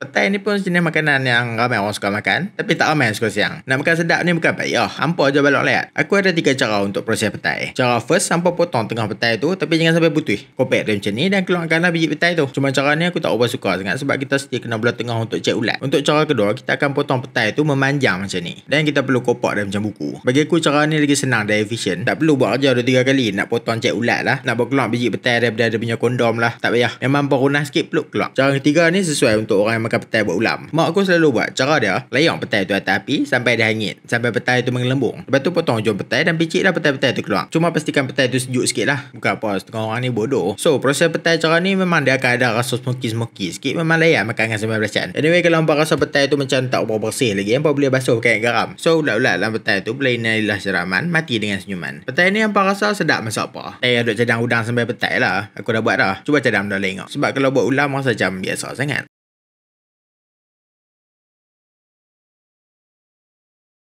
Petai ni pun jenis makanan yang ramai orang suka makan tapi tak ramai yang suka siang. Nak makan sedap ni bukan payah. Hampa je balok layak. Aku ada tiga cara untuk proses petai. Cara first, hampa potong tengah petai tu tapi jangan sampai putih. Kopek dia macam ni dan keluarkanlah biji petai tu. Cuma cara ni aku tak ubah suka sangat sebab kita setia kena belah tengah untuk cek ulat. Untuk cara kedua, kita akan potong petai tu memanjang macam ni. Dan kita perlu kopak dia macam buku. Bagi aku cara ni lagi senang dan efisien. Tak perlu buat kerja dua tiga kali nak potong cek ulat lah. Nak berkeluar biji petai daripada dia punya kondom lah. Tak payah. Memang perunah sikit peluk keluar. Cara ketiga ni sesuai untuk orang yang makan petai buat ulam. Mak aku selalu buat cara dia, layang petai tu atas api sampai dia hangit. Sampai petai tu mengelembung. Lepas tu potong hujung petai dan piciklah petai-petai tu keluar. Cuma pastikan petai tu sejuk sikit lah. Bukan apa, setengah orang ni bodoh. So, proses petai cara ni memang dia akan ada rasa smoky-smoky sikit. Memang layak makan dengan sambal belacan. Anyway, kalau hampa rasa petai tu macam tak berapa bersih lagi, hampa boleh basuh pakai garam. So, ulat-ulat dalam petai tu boleh inilah seraman, mati dengan senyuman. Petai ni hampa rasa sedap masak apa. Petai yang duduk cadang udang sampai petai lah. Aku dah buat dah. Cuba cadang dah lain Sebab kalau buat ulam rasa macam biasa sangat.